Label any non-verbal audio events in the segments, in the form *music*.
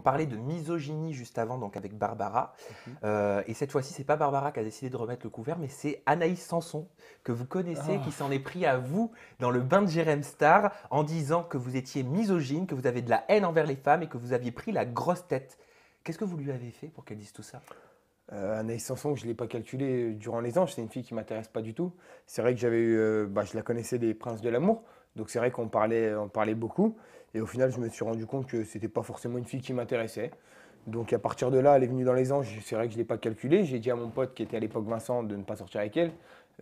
On parlait de misogynie juste avant, donc avec Barbara. Mhm. Euh, et cette fois-ci, c'est pas Barbara qui a décidé de remettre le couvert, mais c'est Anaïs Sanson, que vous connaissez, ah. qui s'en est pris à vous dans le bain de Jérém Star en disant que vous étiez misogyne, que vous avez de la haine envers les femmes et que vous aviez pris la grosse tête. Qu'est-ce que vous lui avez fait pour qu'elle dise tout ça euh, Anaïs Sanson, je ne l'ai pas calculé euh, durant les anges, c'est une fille qui ne m'intéresse pas du tout. C'est vrai que j'avais eu, euh, bah, je la connaissais des Princes de l'amour, donc c'est vrai qu'on parlait, on parlait beaucoup. Et au final, je me suis rendu compte que ce n'était pas forcément une fille qui m'intéressait. Donc à partir de là, elle est venue dans les anges, c'est vrai que je ne l'ai pas calculé. J'ai dit à mon pote qui était à l'époque Vincent de ne pas sortir avec elle,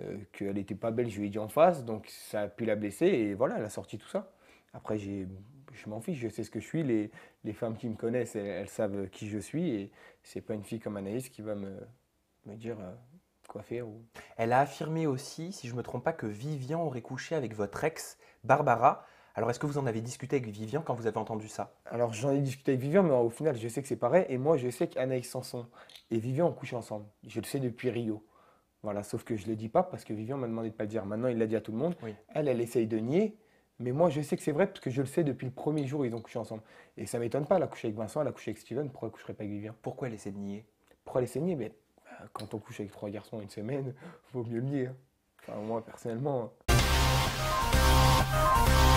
euh, qu'elle n'était pas belle, je lui ai dit en face, donc ça a pu la blesser, et voilà, elle a sorti tout ça. Après, je m'en fiche, je sais ce que je suis. Les, les femmes qui me connaissent, elles, savent qui je suis. Et c'est pas une fille comme Anaïs qui va me, me dire euh, quoi faire. Ou... Elle a affirmé aussi, si je ne me trompe pas, que Vivian aurait couché avec votre ex, Barbara. Alors, est-ce que vous en avez discuté avec Vivian quand vous avez entendu ça Alors, j'en ai discuté avec Vivian, mais au final, je sais que c'est pareil. Et moi, je sais qu'Anaïs Sanson et Vivian ont couché ensemble. Je le sais depuis Rio. Voilà, sauf que je ne le dis pas parce que Vivian m'a demandé de ne pas le dire. Maintenant, il l'a dit à tout le monde. Elle, elle essaye de nier. Mais moi, je sais que c'est vrai parce que je le sais depuis le premier jour ils ont couché ensemble. Et ça m'étonne pas, elle a couché avec Vincent, elle a couché avec Steven, pourquoi elle coucherait pas avec Vivien Pourquoi elle essaie de nier Pourquoi elle essaie de nier bah, quand on couche avec trois garçons une semaine, *laughs* vaut mieux le nier. Hein. Enfin, moi, personnellement. Hein.